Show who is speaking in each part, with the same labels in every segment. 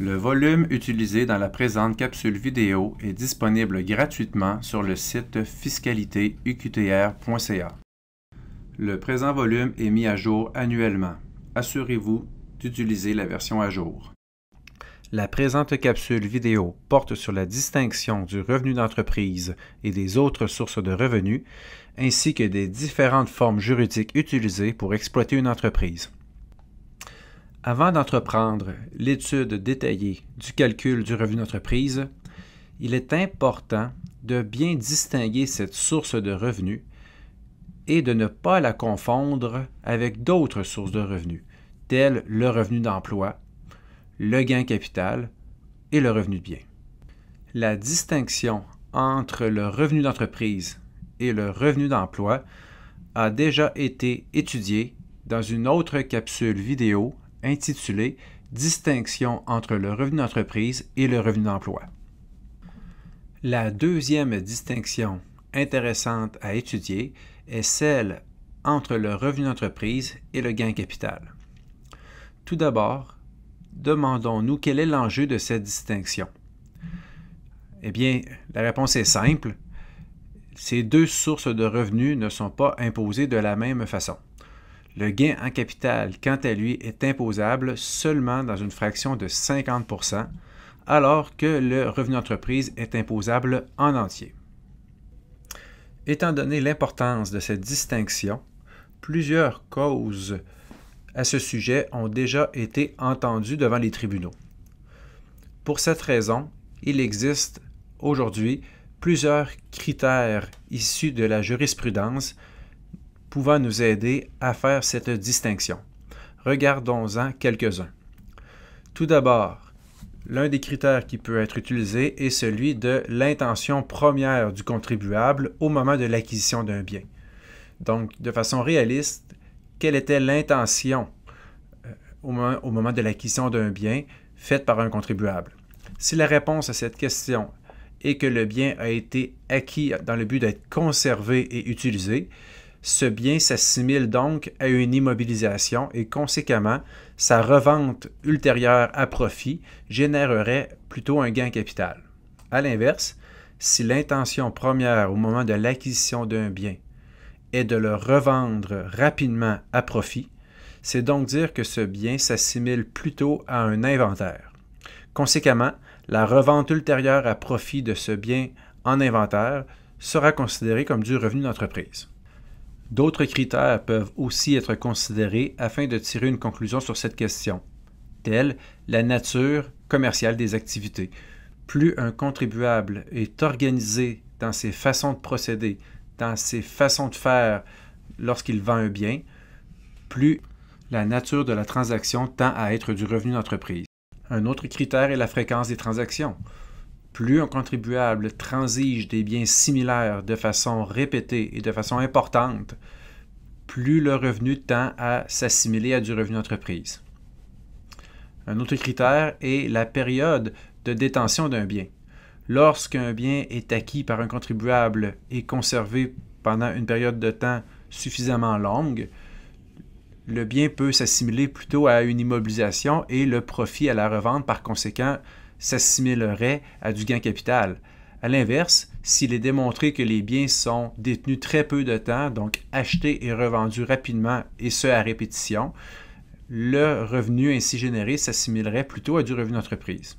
Speaker 1: Le volume utilisé dans la présente capsule vidéo est disponible gratuitement sur le site fiscalitéuqtr.ca. Le présent volume est mis à jour annuellement. Assurez-vous d'utiliser la version à jour. La présente capsule vidéo porte sur la distinction du revenu d'entreprise et des autres sources de revenus, ainsi que des différentes formes juridiques utilisées pour exploiter une entreprise. Avant d'entreprendre l'étude détaillée du calcul du revenu d'entreprise, il est important de bien distinguer cette source de revenu et de ne pas la confondre avec d'autres sources de revenus, telles le revenu d'emploi, le gain capital et le revenu de biens. La distinction entre le revenu d'entreprise et le revenu d'emploi a déjà été étudiée dans une autre capsule vidéo intitulé Distinction entre le revenu d'entreprise et le revenu d'emploi. La deuxième distinction intéressante à étudier est celle entre le revenu d'entreprise et le gain capital. Tout d'abord, demandons-nous quel est l'enjeu de cette distinction. Eh bien, la réponse est simple. Ces deux sources de revenus ne sont pas imposées de la même façon. Le gain en capital, quant à lui, est imposable seulement dans une fraction de 50 alors que le revenu d'entreprise est imposable en entier. Étant donné l'importance de cette distinction, plusieurs causes à ce sujet ont déjà été entendues devant les tribunaux. Pour cette raison, il existe aujourd'hui plusieurs critères issus de la jurisprudence pouvant nous aider à faire cette distinction. Regardons-en quelques-uns. Tout d'abord, l'un des critères qui peut être utilisé est celui de l'intention première du contribuable au moment de l'acquisition d'un bien. Donc, de façon réaliste, quelle était l'intention euh, au moment de l'acquisition d'un bien faite par un contribuable? Si la réponse à cette question est que le bien a été acquis dans le but d'être conservé et utilisé, ce bien s'assimile donc à une immobilisation et conséquemment, sa revente ultérieure à profit générerait plutôt un gain capital. À l'inverse, si l'intention première au moment de l'acquisition d'un bien est de le revendre rapidement à profit, c'est donc dire que ce bien s'assimile plutôt à un inventaire. Conséquemment, la revente ultérieure à profit de ce bien en inventaire sera considérée comme du revenu d'entreprise. D'autres critères peuvent aussi être considérés afin de tirer une conclusion sur cette question, telle la nature commerciale des activités. Plus un contribuable est organisé dans ses façons de procéder, dans ses façons de faire lorsqu'il vend un bien, plus la nature de la transaction tend à être du revenu d'entreprise. Un autre critère est la fréquence des transactions. Plus un contribuable transige des biens similaires de façon répétée et de façon importante, plus le revenu tend à s'assimiler à du revenu d'entreprise. Un autre critère est la période de détention d'un bien. Lorsqu'un bien est acquis par un contribuable et conservé pendant une période de temps suffisamment longue, le bien peut s'assimiler plutôt à une immobilisation et le profit à la revente, par conséquent, s'assimilerait à du gain capital. À l'inverse, s'il est démontré que les biens sont détenus très peu de temps, donc achetés et revendus rapidement et ce à répétition, le revenu ainsi généré s'assimilerait plutôt à du revenu d'entreprise.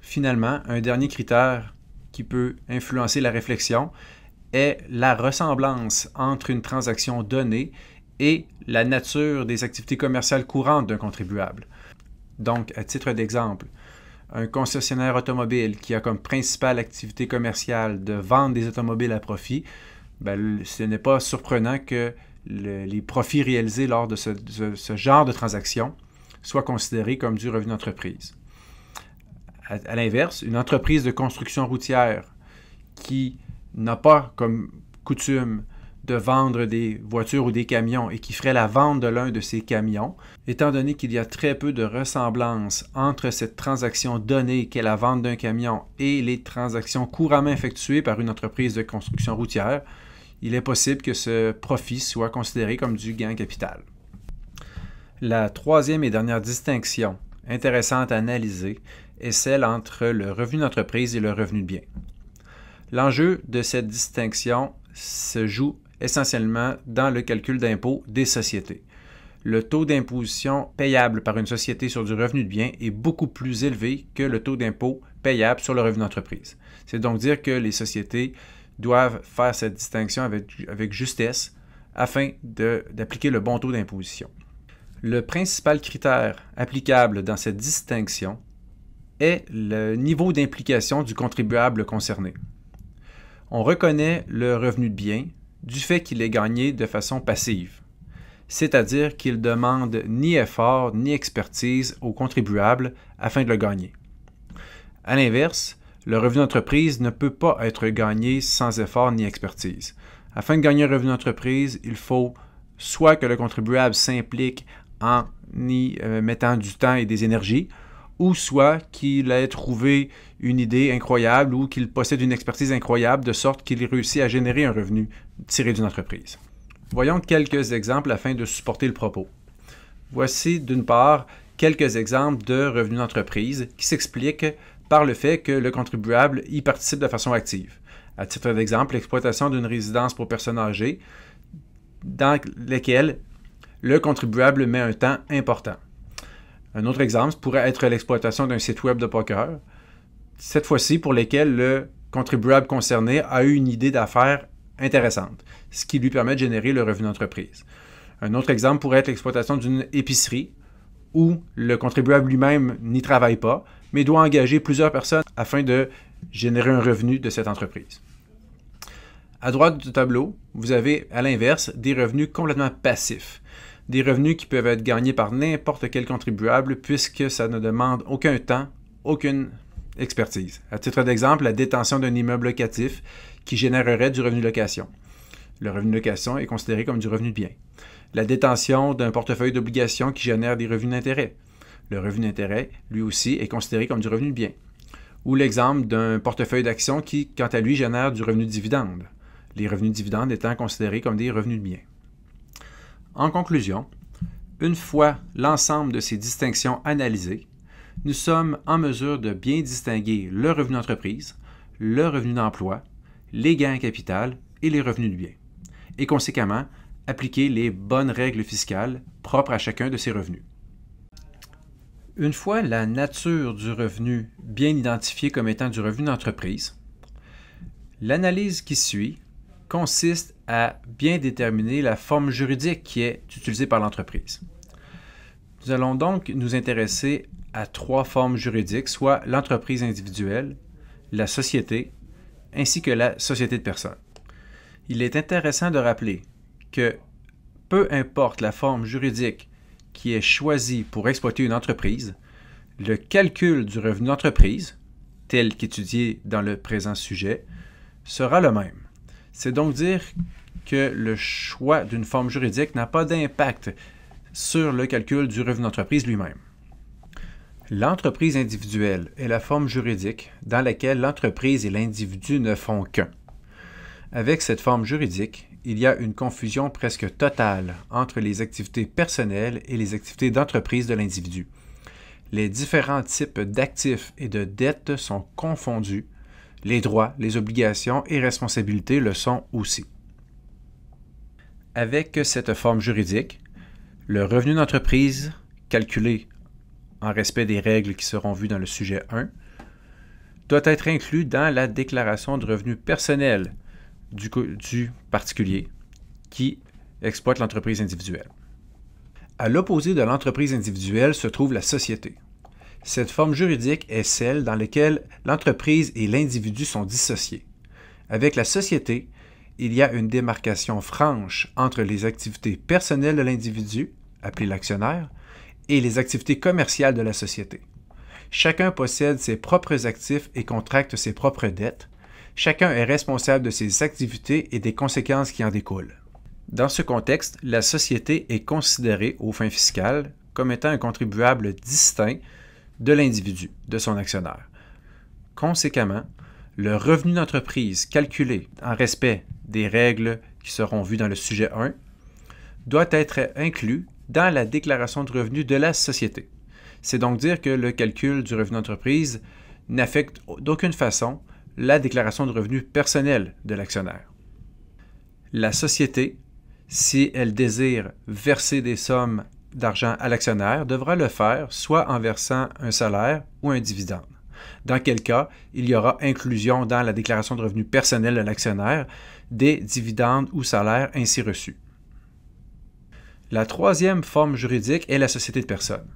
Speaker 1: Finalement, un dernier critère qui peut influencer la réflexion est la ressemblance entre une transaction donnée et la nature des activités commerciales courantes d'un contribuable. Donc, à titre d'exemple, un concessionnaire automobile qui a comme principale activité commerciale de vendre des automobiles à profit, ben, ce n'est pas surprenant que les profits réalisés lors de ce, genre de transaction soient considérés comme du revenu d'entreprise. À, à l'inverse, une entreprise de construction routière qui n'a pas comme coutume de vendre des voitures ou des camions et qui ferait la vente de l'un de ces camions, étant donné qu'il y a très peu de ressemblance entre cette transaction donnée qu'est la vente d'un camion et les transactions couramment effectuées par une entreprise de construction routière, il est possible que ce profit soit considéré comme du gain capital. La troisième et dernière distinction intéressante à analyser est celle entre le revenu d'entreprise et le revenu de bien. L'enjeu de cette distinction se joue essentiellement dans le calcul d'impôt des sociétés. Le taux d'imposition payable par une société sur du revenu de biens est beaucoup plus élevé que le taux d'impôt payable sur le revenu d'entreprise. C'est donc dire que les sociétés doivent faire cette distinction avec, avec justesse afin d'appliquer le bon taux d'imposition. Le principal critère applicable dans cette distinction est le niveau d'implication du contribuable concerné. On reconnaît le revenu de biens du fait qu'il est gagné de façon passive, c'est-à-dire qu'il demande ni effort ni expertise au contribuable afin de le gagner. À l'inverse, le revenu d'entreprise ne peut pas être gagné sans effort ni expertise. Afin de gagner un revenu d'entreprise, il faut soit que le contribuable s'implique en y euh, mettant du temps et des énergies, ou soit qu'il ait trouvé une idée incroyable ou qu'il possède une expertise incroyable de sorte qu'il réussit à générer un revenu tiré d'une entreprise. Voyons quelques exemples afin de supporter le propos. Voici d'une part quelques exemples de revenus d'entreprise qui s'expliquent par le fait que le contribuable y participe de façon active. À titre d'exemple, l'exploitation d'une résidence pour personnes âgées dans lesquelles le contribuable met un temps important. Un autre exemple pourrait être l'exploitation d'un site web de poker, cette fois-ci pour lequel le contribuable concerné a eu une idée d'affaires intéressante, ce qui lui permet de générer le revenu d'entreprise. Un autre exemple pourrait être l'exploitation d'une épicerie où le contribuable lui-même n'y travaille pas, mais doit engager plusieurs personnes afin de générer un revenu de cette entreprise. À droite du tableau, vous avez à l'inverse des revenus complètement passifs, des revenus qui peuvent être gagnés par n'importe quel contribuable puisque ça ne demande aucun temps, aucune expertise. À titre d'exemple, la détention d'un immeuble locatif qui générerait du revenu location. Le revenu de location est considéré comme du revenu de bien. La détention d'un portefeuille d'obligations qui génère des revenus d'intérêt. Le revenu d'intérêt, lui aussi, est considéré comme du revenu de bien. Ou l'exemple d'un portefeuille d'actions qui, quant à lui, génère du revenu de dividende. Les revenus de dividende étant considérés comme des revenus de bien. En conclusion, une fois l'ensemble de ces distinctions analysées, nous sommes en mesure de bien distinguer le revenu d'entreprise, le revenu d'emploi, les gains en capital et les revenus de biens, et conséquemment appliquer les bonnes règles fiscales propres à chacun de ces revenus. Une fois la nature du revenu bien identifiée comme étant du revenu d'entreprise, l'analyse qui suit consiste à bien déterminer la forme juridique qui est utilisée par l'entreprise. Nous allons donc nous intéresser à trois formes juridiques, soit l'entreprise individuelle, la société, ainsi que la société de personnes. Il est intéressant de rappeler que peu importe la forme juridique qui est choisie pour exploiter une entreprise, le calcul du revenu d'entreprise, tel qu'étudié dans le présent sujet, sera le même. C'est donc dire que le choix d'une forme juridique n'a pas d'impact sur le calcul du revenu d'entreprise lui-même. L'entreprise individuelle est la forme juridique dans laquelle l'entreprise et l'individu ne font qu'un. Avec cette forme juridique, il y a une confusion presque totale entre les activités personnelles et les activités d'entreprise de l'individu. Les différents types d'actifs et de dettes sont confondus les droits, les obligations et responsabilités le sont aussi. Avec cette forme juridique, le revenu d'entreprise, calculé en respect des règles qui seront vues dans le sujet 1, doit être inclus dans la déclaration de revenus personnel du particulier qui exploite l'entreprise individuelle. À l'opposé de l'entreprise individuelle se trouve la société. Cette forme juridique est celle dans laquelle l'entreprise et l'individu sont dissociés. Avec la société, il y a une démarcation franche entre les activités personnelles de l'individu, appelé l'actionnaire, et les activités commerciales de la société. Chacun possède ses propres actifs et contracte ses propres dettes. Chacun est responsable de ses activités et des conséquences qui en découlent. Dans ce contexte, la société est considérée aux fins fiscales comme étant un contribuable distinct de l'individu, de son actionnaire. Conséquemment, le revenu d'entreprise calculé en respect des règles qui seront vues dans le sujet 1 doit être inclus dans la déclaration de revenus de la société. C'est donc dire que le calcul du revenu d'entreprise n'affecte d'aucune façon la déclaration de revenus personnelle de l'actionnaire. La société, si elle désire verser des sommes d'argent à l'actionnaire devra le faire soit en versant un salaire ou un dividende, dans quel cas il y aura inclusion dans la déclaration de revenus personnels de l'actionnaire des dividendes ou salaires ainsi reçus. La troisième forme juridique est la société de personnes.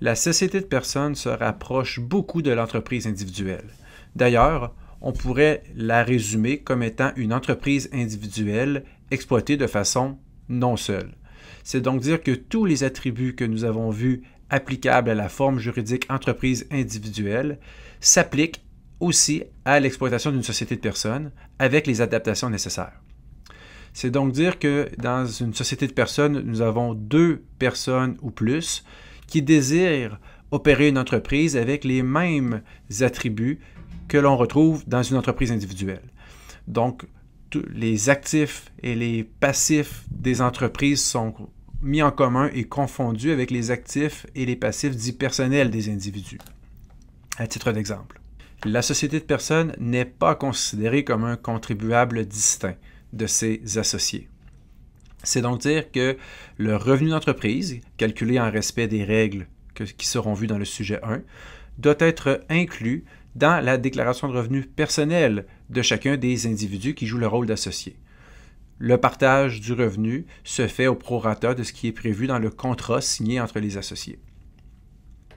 Speaker 1: La société de personnes se rapproche beaucoup de l'entreprise individuelle. D'ailleurs, on pourrait la résumer comme étant une entreprise individuelle exploitée de façon non seule. C'est donc dire que tous les attributs que nous avons vus applicables à la forme juridique entreprise individuelle s'appliquent aussi à l'exploitation d'une société de personnes avec les adaptations nécessaires. C'est donc dire que dans une société de personnes, nous avons deux personnes ou plus qui désirent opérer une entreprise avec les mêmes attributs que l'on retrouve dans une entreprise individuelle. Donc, les actifs et les passifs des entreprises sont mis en commun et confondus avec les actifs et les passifs dits personnels des individus. À titre d'exemple, la société de personnes n'est pas considérée comme un contribuable distinct de ses associés. C'est donc dire que le revenu d'entreprise, calculé en respect des règles qui seront vues dans le sujet 1, doit être inclus dans la déclaration de revenus personnels de chacun des individus qui jouent le rôle d'associé. Le partage du revenu se fait au prorata de ce qui est prévu dans le contrat signé entre les associés.